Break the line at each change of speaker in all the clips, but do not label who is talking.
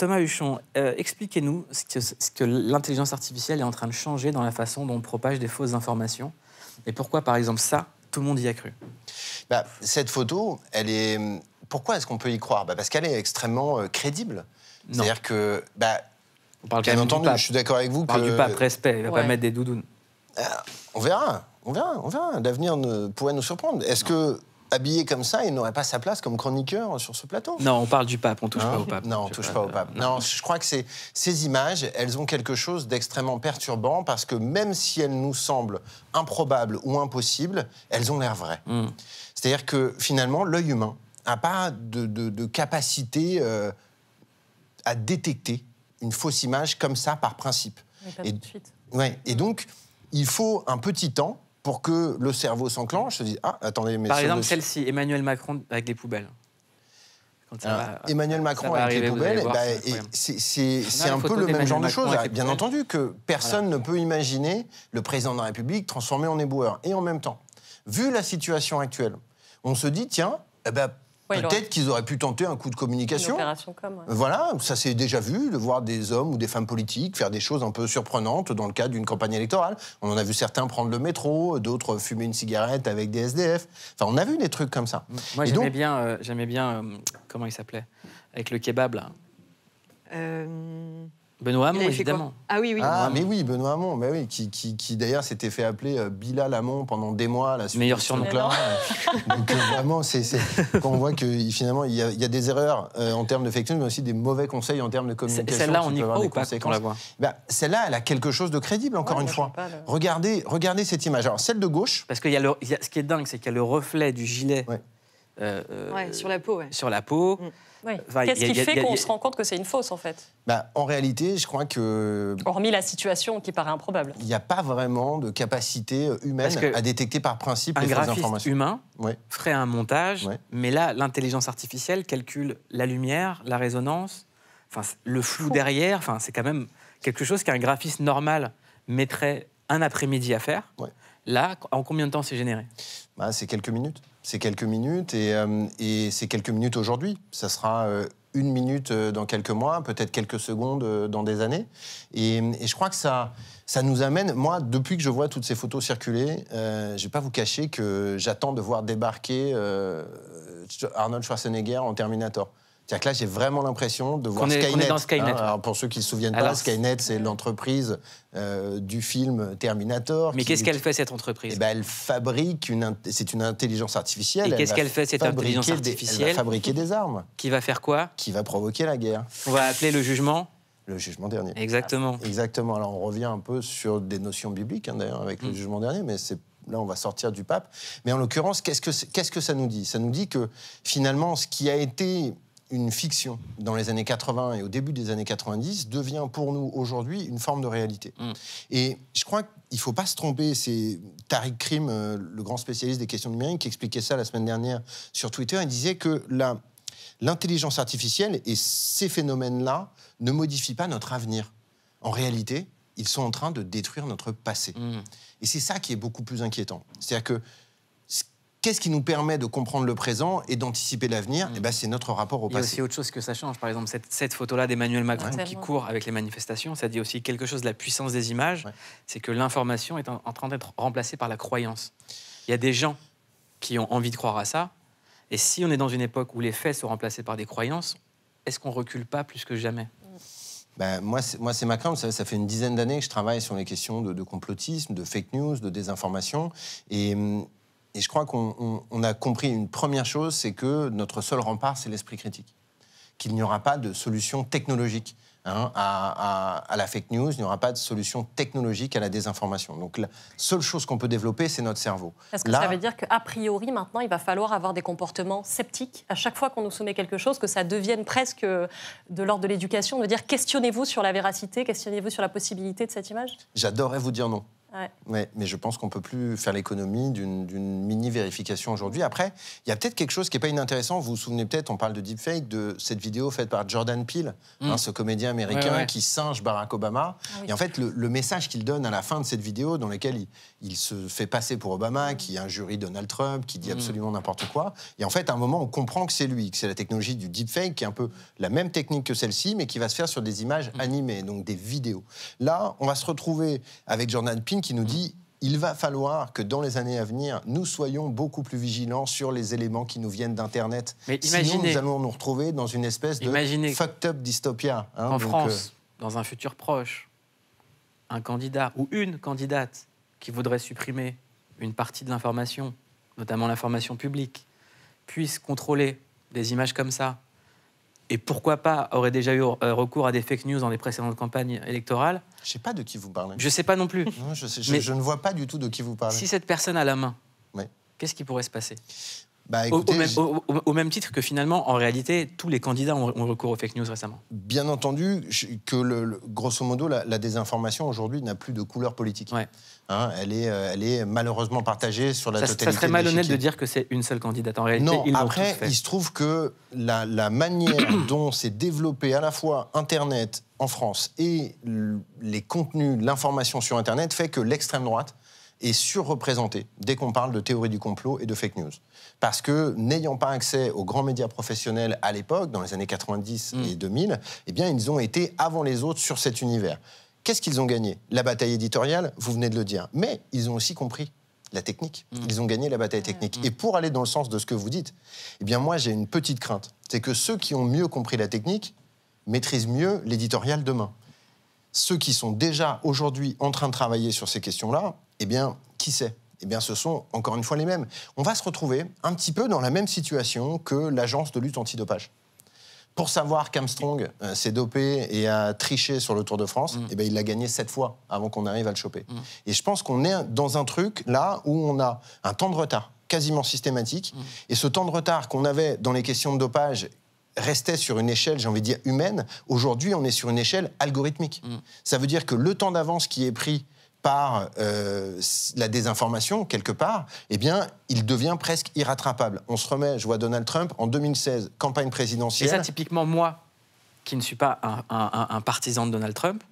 Thomas Huchon, euh, expliquez-nous ce que, l'intelligence artificielle est en train de changer dans la façon dont on propage des fausses informations et pourquoi, par exemple, ça, tout le monde y a cru. Bah, cette photo, elle est. Pourquoi est-ce qu'on peut y croire bah, Parce qu'elle est extrêmement euh, crédible. C'est-à-dire
que. Bah, on parle bien entendu, je suis d'accord avec vous. On parle du pape respect, il va pas mettre des doudounes. Ah, on verra, on verra, on verra. L'avenir ne... pourrait nous surprendre. Est-ce que habillé comme ça, il n'aurait pas sa place comme chroniqueur sur ce plateau.
Non, on parle du pape, on touche pas au pape. Non, on touche pas, au pape.
Non, je crois que ces, ces images, elles ont quelque chose d'extrêmement perturbant parce que même si elles nous semblent improbables ou impossibles, elles ont l'air vraies. Hmm. C'est-à-dire que finalement, l'œil humain n'a pas de, capacité euh, à détecter une fausse image comme ça par principe. Ouais, et donc, il faut un petit temps pour que le cerveau s'enclenche, se dise Ah, attendez, mais. Par exemple, celle-ci,
Emmanuel Macron avec des poubelles. Emmanuel Macron avec des les poubelles, ah, euh, bah,
c'est un peu le même genre de choses. Bien entendu que personne ne peut imaginer le président de la République transformé en éboueur. Et en même temps, vu la situation actuelle, on se dit tiens, eh ben, Peut-être qu'ils auraient pu tenter un coup de communication. Une opération comme, Voilà, ça s'est déjà vu de voir des hommes ou des femmes politiques faire des choses un peu surprenantes dans le cadre d'une campagne électorale. On en a vu certains prendre le métro, d'autres fumer une cigarette avec des SDF. Enfin, on a vu des trucs comme
ça. Moi, euh, j'aimais bien, bien euh, comment il s'appelait, avec le kebab là.
Euh... Benoît Hamon, évidemment. Ah oui, oui. Ah, mais oui,
Benoît Hamon, mais oui, qui, qui, qui d'ailleurs s'était fait appeler euh, Bilal Hamon pendant des mois. La Meilleur surnom. Donc, là,
euh,
vraiment, on voit que finalement, il y, a, il y a des erreurs euh, en termes de fiction mais aussi des mauvais conseils en termes de communication. Celle-là, on y croit ou pas quand on la voit bah, Celle-là, elle a quelque chose de crédible, encore une fois.
regardez, regardez cette image. Alors, celle de gauche... Parce que y a ce qui est dingue, c'est qu'il y a le reflet du gilet... Ouais. sur la peau. Sur la peau. Mm.
Qu'est-ce qui fait qu'on se rend compte que c'est une fausse, en fait
bah, En réalité, je crois que... Hormis la situation qui paraît improbable. Il n'y a pas vraiment
de capacité euh, humaine à détecter par principe un les Un graphiste humain ferait un montage, mais là, l'intelligence artificielle calcule la lumière, la résonance, le flou derrière. Enfin, c'est quand même quelque chose qu'un graphiste normal mettrait un après-midi à faire. Là, en combien de temps c'est généré
bah, C'est quelques minutes. C'est quelques minutes et, euh, c'est quelques minutes aujourd'hui. Ça sera euh, une minute euh, dans quelques mois, peut-être quelques secondes dans des années. Et, je crois que ça, nous amène, moi, depuis que je vois toutes ces photos circuler, je ne vais pas vous cacher que j'attends de voir débarquer Arnold Schwarzenegger en Terminator. C'est-à-dire que là, j'ai vraiment l'impression de voir Skynet. On est dans Skynet. Hein, alors pour ceux qui ne se souviennent pas, Skynet, c'est l'entreprise euh, du film Terminator. Mais qu'est-ce qu'elle fait,
cette entreprise eh ben, Elle
fabrique une. C'est une intelligence artificielle. Et qu'est-ce qu'elle fait, cette intelligence artificielle Elle va fabriquer des armes.
Qui va faire quoi Qui va provoquer la guerre.
On va appeler le jugement le jugement dernier. Exactement. Ah, exactement. Alors on revient un peu sur des notions bibliques, hein, d'ailleurs, avec le mm. jugement dernier, mais là, on va sortir du pape. Mais en l'occurrence, qu'est-ce que, qu'est-ce que ça nous dit Ça nous dit que finalement, ce qui a été une fiction dans les années 80 et au début des années 90 devient pour nous aujourd'hui une forme de réalité. Mm. Et je crois qu'il ne faut pas se tromper. C'est Tariq Krim, euh, le grand spécialiste des questions numériques, qui expliquait ça la semaine dernière sur Twitter. Il disait que l'intelligence artificielle et ces phénomènes-là ne modifient pas notre avenir. En réalité, ils sont en train de détruire notre passé. Mm. Et c'est ça qui est beaucoup plus inquiétant. C'est-à-dire que Qu'est-ce qui nous permet de comprendre le
présent et d'anticiper l'avenir mm. eh ben, C'est notre rapport au passé. Il y a aussi autre chose que ça change. Par exemple, cette, photo-là d'Emmanuel Macron qui court avec les manifestations, ça dit aussi quelque chose de la puissance des images. C'est que l'information est en, train d'être remplacée par la croyance. Il y a des gens qui ont envie de croire à ça. Et si on est dans une époque où les faits sont remplacés par des croyances, est-ce qu'on recule pas plus que jamais
ben, moi, c'est Macron, Ça, ça, fait une dizaine d'années que je travaille sur les questions de, de, complotisme, de fake news, de désinformation. Et hum, et je crois qu'on a compris une première chose, c'est que notre seul rempart, c'est l'esprit critique. Qu'il n'y aura pas de solution technologique hein, à, la fake news, il n'y aura pas de solution technologique à la désinformation. Donc la seule chose qu'on peut développer, c'est notre cerveau. est que ça veut
dire qu'a priori, maintenant, il va falloir avoir des comportements sceptiques à chaque fois qu'on nous soumet quelque chose, que ça devienne presque de l'ordre de l'éducation, de dire questionnez-vous sur la véracité, questionnez-vous sur la possibilité de cette image
J'adorerais vous dire non. Ouais. mais je pense qu'on ne peut plus faire l'économie d'une mini-vérification aujourd'hui. Après, il y a peut-être quelque chose qui n'est pas inintéressant. Vous vous souvenez peut-être, on parle de deepfake, de cette vidéo faite par Jordan Peele, mm. hein, ce comédien américain qui singe Barack Obama. Ah Et en fait, le, message qu'il donne à la fin de cette vidéo, dans laquelle il, se fait passer pour Obama, mm. qui injurie Donald Trump, qui dit mm. absolument n'importe quoi. Et en fait, à un moment, on comprend que c'est lui, que c'est la technologie du deepfake, qui est un peu la même technique que celle-ci, mais qui va se faire sur des images animées, donc des vidéos. Là, on va se retrouver avec Jordan Peele qui nous dit il va falloir que dans les années à venir, nous soyons beaucoup plus vigilants sur les éléments qui nous viennent d'Internet. Mais imaginez, Sinon, nous allons nous retrouver dans une espèce de fucked up dystopia. Hein, en euh, France,
dans un futur proche, un candidat ou une candidate qui voudrait supprimer une partie de l'information, notamment l'information publique, puisse contrôler des images comme ça et pourquoi pas aurait déjà eu euh, recours à des fake news dans les précédentes campagnes électorales. Je ne sais pas de qui vous parlez. Je ne sais pas non plus. je, Mais je ne vois
pas du tout de qui vous
parlez. Si cette personne a la main, qu'est-ce qui pourrait se passer bah, au, même, titre que finalement, en réalité, tous les candidats ont, recours aux fake news récemment. Bien
entendu, que le, grosso modo, la, désinformation aujourd'hui n'a plus de couleur politique. Hein, elle, est, euh, elle est malheureusement partagée sur la ça, totalité. Ça serait malhonnête de dire que c'est une seule candidate. En réalité, non, après, il se trouve que la, la manière dont s'est développé à la fois Internet en France et les contenus, l'information sur Internet fait que l'extrême droite est surreprésenté dès qu'on parle de théorie du complot et de fake news. Parce que n'ayant pas accès aux grands médias professionnels à l'époque, dans les années 90 mm. et 2000, eh bien, ils ont été avant les autres sur cet univers. Qu'est-ce qu'ils ont gagné La bataille éditoriale, vous venez de le dire. Mais ils ont aussi compris la technique. Mm. Ils ont gagné la bataille technique. Mm. Et pour aller dans le sens de ce que vous dites, eh bien moi j'ai une petite crainte, c'est que ceux qui ont mieux compris la technique maîtrisent mieux l'éditorial demain ceux qui sont déjà aujourd'hui en train de travailler sur ces questions-là, eh bien, qui sait eh bien, ce sont encore une fois les mêmes. On va se retrouver un petit peu dans la même situation que l'agence de lutte antidopage. Pour savoir qu'Armstrong euh, s'est dopé et a triché sur le Tour de France, mm. eh bien, il l'a gagné sept fois avant qu'on arrive à le choper. Mm. Et je pense qu'on est dans un truc là où on a un temps de retard quasiment systématique. Mm. Et ce temps de retard qu'on avait dans les questions de dopage, restait sur une échelle, j'ai envie de dire, humaine, aujourd'hui on est sur une échelle algorithmique. Mm. Ça veut dire que le temps d'avance qui est pris par euh, la désinformation quelque part, eh bien, il devient presque irrattrapable. On se remet, je vois Donald Trump en 2016, campagne présidentielle. Et ça,
typiquement, moi, qui ne suis pas un, partisan de Donald Trump,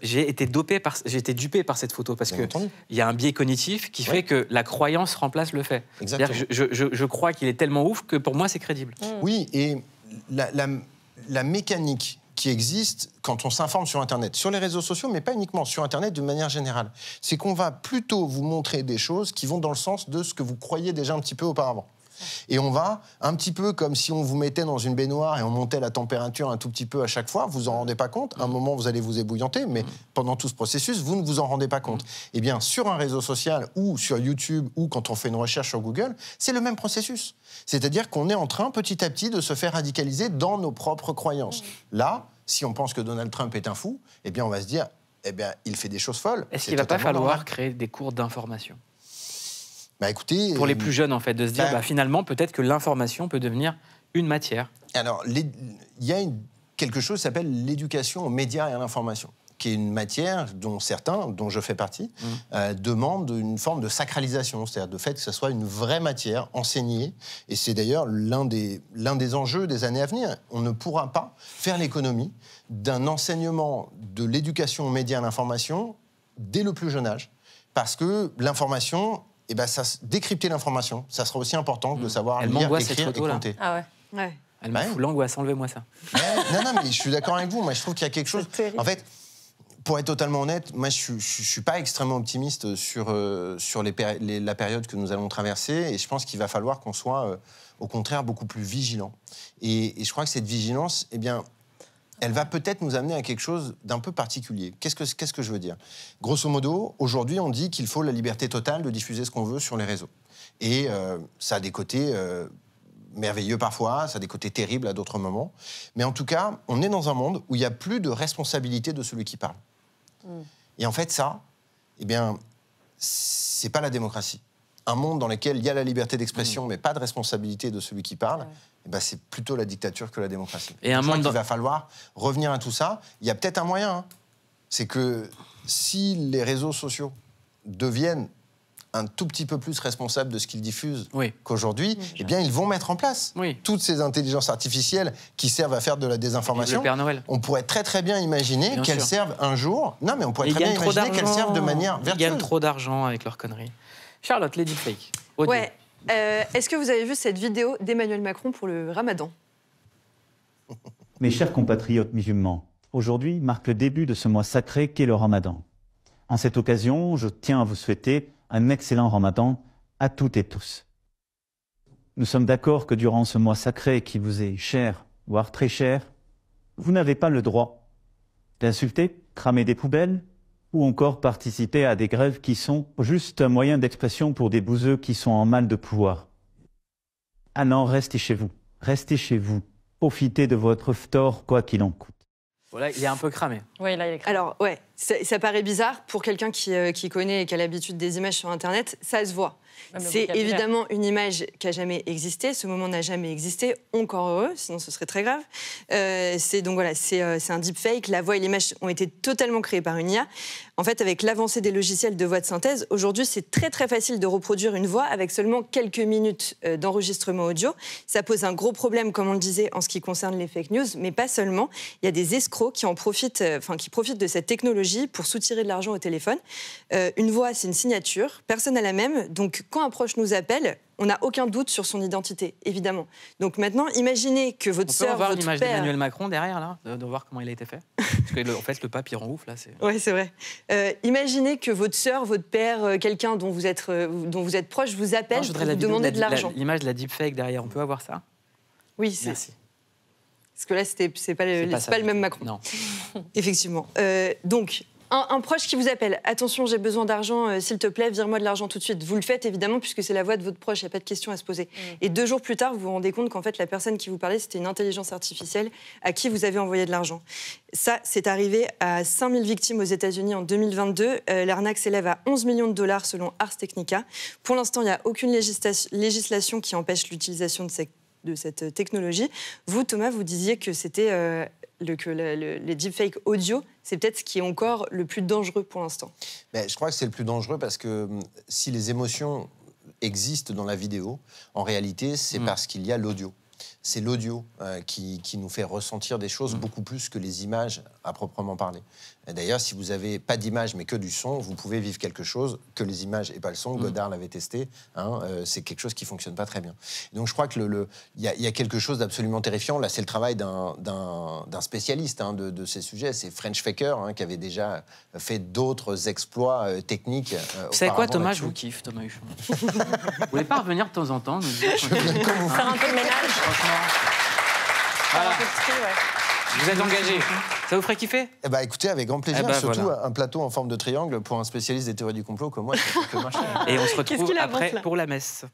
j'ai été dopé par, j'ai été dupé par cette photo parce qu'il y a un biais cognitif qui fait que la croyance remplace le fait. je, crois qu'il est tellement ouf que pour moi c'est crédible.
Oui, et la, mécanique qui existe quand on s'informe sur Internet, sur les réseaux sociaux, mais pas uniquement, sur Internet de manière générale. C'est qu'on va plutôt vous montrer des choses qui vont dans le sens de ce que vous croyez déjà un petit peu auparavant. Et on va, un petit peu comme si on vous mettait dans une baignoire et on montait la température un tout petit peu à chaque fois, vous en rendez pas compte. À un moment, vous allez vous ébouillanter, mais pendant tout ce processus, vous ne vous en rendez pas compte. Mm. Eh bien, sur un réseau social ou sur YouTube ou quand on fait une recherche sur Google, c'est le même processus. C'est-à-dire qu'on est en train petit à petit de se faire radicaliser dans nos propres croyances. Mm. Là, si on pense que Donald Trump est un fou, eh bien on va se dire, eh bien il fait des choses folles. Est-ce qu'il ne va pas falloir créer
des cours d'information bah, Pour les euh, plus jeunes, en fait, de se dire, bah, bah, finalement, peut-être que l'information peut devenir une matière. Alors, il y a quelque chose qui s'appelle
l'éducation aux médias et à l'information qui est une matière dont certains, dont je fais partie, mmh. euh, demandent une forme de sacralisation, c'est-à-dire de fait que ce soit une vraie matière enseignée. Et c'est d'ailleurs l'un des, l'un des enjeux des années à venir. On ne pourra pas faire l'économie d'un enseignement de l'éducation aux médias et à l'information dès le plus jeune âge. Parce que l'information, et eh ben, ça, décrypter l'information, ça sera aussi important que de mmh. savoir lire, écrire et compter. Ah ouais. ouais. Elle m'a l'angoisse, enlevez-moi ça. non, non, mais je suis d'accord avec vous. Moi, je trouve qu'il y a quelque chose. En fait, pour être totalement honnête, moi, je ne suis pas extrêmement optimiste sur, euh, sur les, la période que nous allons traverser. Et je pense qu'il va falloir qu'on soit, euh, au contraire, beaucoup plus vigilant. Et, et, je crois que cette vigilance, eh bien, elle va peut-être nous amener à quelque chose d'un peu particulier. Qu'est-ce que, je veux dire Grosso modo, aujourd'hui, on dit qu'il faut la liberté totale de diffuser ce qu'on veut sur les réseaux. Et euh, ça a des côtés euh, merveilleux parfois, ça a des côtés terribles à d'autres moments. Mais en tout cas, on est dans un monde où il n'y a plus de responsabilité de celui qui parle. Mm. Et en fait, ça, eh bien, c'est pas la démocratie un monde dans lequel il y a la liberté d'expression, mm. mais pas de responsabilité de celui qui parle, eh ben, c'est plutôt la dictature que la démocratie. Et un monde il va falloir revenir à tout ça. Il y a peut-être un moyen. Hein. C'est que si les réseaux sociaux deviennent un tout petit peu plus responsables de ce qu'ils diffusent qu'aujourd'hui, eh bien, ils vont mettre en place toutes ces intelligences artificielles qui servent à faire de la désinformation. Père Noël. On pourrait
très très bien imaginer qu'elles servent un jour. Non, mais on pourrait très bien imaginer qu'elles servent de manière vertueuse. Ils gagnent trop d'argent avec leurs conneries. Charlotte, Lady
euh, Est-ce que vous avez vu cette vidéo d'Emmanuel Macron pour le ramadan
Mes chers compatriotes musulmans, aujourd'hui marque le début de ce mois sacré qu'est le ramadan. En cette occasion, je tiens à vous souhaiter un excellent ramadan à toutes et tous. Nous sommes d'accord
que durant ce mois sacré qui vous est cher, voire très cher, vous n'avez pas le droit d'insulter, cramer des poubelles, ou encore participer à des grèves qui
sont juste un moyen d'expression pour des bouseux qui sont en mal de pouvoir. Ah non, restez chez vous. Restez chez vous. Profitez de votre ftor quoi qu'il en coûte.
Voilà, il est un peu cramé. Oui, là, il est cramé. Alors, ouais, ça, paraît bizarre pour quelqu'un euh, qui, connaît et qui a l'habitude des images sur Internet, ça se voit. c'est évidemment une image qui n'a jamais existé, ce moment n'a jamais existé, encore heureux, sinon ce serait très grave. Euh, c'est donc voilà, euh, c'est un deepfake, la voix et l'image ont été totalement créées par une IA. En fait, avec l'avancée des logiciels de voix de synthèse, aujourd'hui c'est très très facile de reproduire une voix avec seulement quelques minutes d'enregistrement audio. Ça pose un gros problème, comme on le disait, en ce qui concerne les fake news, mais pas seulement. Il y a des escrocs qui en profitent, enfin qui profitent de cette technologie pour soutirer de l'argent au téléphone. Euh, une voix, c'est une signature, personne à la même. Donc, quand un proche nous appelle, on n'a aucun doute sur son identité, évidemment. Donc maintenant, imaginez que votre sœur, votre père... On l'image d'Emmanuel
Macron derrière, là, de, voir comment il a été fait. Parce que, en fait, le papier en ouf, là, c'est...
Oui, c'est vrai. Euh, imaginez que votre sœur, votre père, euh, quelqu'un dont, vous êtes, dont vous êtes proche, vous appelle je pour demander de l'argent. La, L'image de la deepfake derrière, on peut avoir ça Oui, c'est... Parce que là, c'est pas, le, pas le même Macron. Non. Effectivement. Euh, donc, un, proche qui vous appelle, attention, j'ai besoin d'argent, euh, s'il te plaît, vire-moi de l'argent tout de suite. Vous le faites évidemment puisque c'est la voix de votre proche, il n'y a pas de question à se poser. Mm. Et deux jours plus tard, vous vous rendez compte qu'en fait, la personne qui vous parlait, c'était une intelligence artificielle à qui vous avez envoyé de l'argent. Ça, c'est arrivé à 5000 victimes aux États-Unis en 2022. Euh, l'arnaque s'élève à 11 millions de dollars selon Ars Technica. Pour l'instant, il n'y a aucune législation qui empêche l'utilisation de cette technologie. Vous, Thomas, vous disiez que c'était le, que les audio, c'est peut-être ce qui est encore le plus dangereux pour l'instant.
Mais ben, je crois que c'est le plus dangereux parce que hum, si les émotions existent dans la vidéo, en réalité, c'est mm. parce qu'il y a l'audio c'est l'audio euh, qui, qui, nous fait ressentir des choses mm. beaucoup plus que les images à proprement parler. D'ailleurs, si vous n'avez pas d'image mais que du son, vous pouvez vivre quelque chose que les images et pas le son. Mm. Godard l'avait testé. Hein, euh, c'est quelque chose qui fonctionne pas très bien. Donc je crois que le il y, y, a quelque chose d'absolument terrifiant. Là, c'est le travail d'un spécialiste hein, de, de, ces sujets. C'est French Faker hein, qui avait déjà fait d'autres exploits euh, techniques. vous savez quoi, Thomas Je vous
kiffe, Thomas Huchon. vous voulez pas revenir de temps en temps nous dire, Faire un
peu de ménage. Voilà. Ah,
vous êtes engagé. Ça vous ferait kiffer eh bah, Écoutez, avec grand plaisir. Eh ben, surtout
un plateau en forme de triangle pour un spécialiste des théories du complot comme moi.
Et on se retrouve après pour
la messe.